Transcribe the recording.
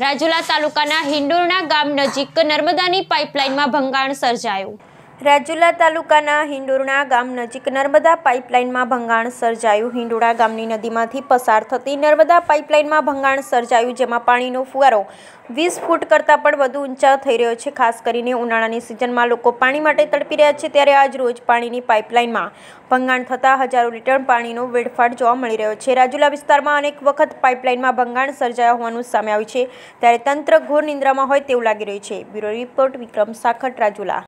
રાજુલા તાલુકાના હિંડોરણા ગામ નજીક નર્મદાની પાઇપલાઇનમાં ભંગાણ સર્જાયું રાજુલા તાલુકાના હિંડોરણા ગામ નજીક નર્મદા પાઇપલાઇનમાં ભંગાણ સર્જાયું હિંડોળા ગામની નદીમાંથી પસાર થતી નર્મદા પાઇપલાઇનમાં ભંગાણ સર્જાયું જેમાં પાણીનો ફુવારો વીસ ફૂટ કરતાં પણ વધુ ઊંચા થઈ રહ્યો છે ખાસ કરીને ઉનાળાની સિઝનમાં લોકો પાણી માટે તડપી રહ્યા છે ત્યારે આજ રોજ પાણીની પાઇપલાઇનમાં ભંગાણ થતાં હજારો લીટર પાણીનો વેડફાટ જોવા મળી રહ્યો છે રાજુલા વિસ્તારમાં અનેક વખત પાઇપલાઇનમાં ભંગાણ સર્જાયા હોવાનું સામે આવ્યું છે ત્યારે તંત્ર ઘોર નિંદ્રામાં હોય તેવું લાગી રહ્યું છે બ્યુરો રિપોર્ટ વિક્રમ સાખટ રાજુલા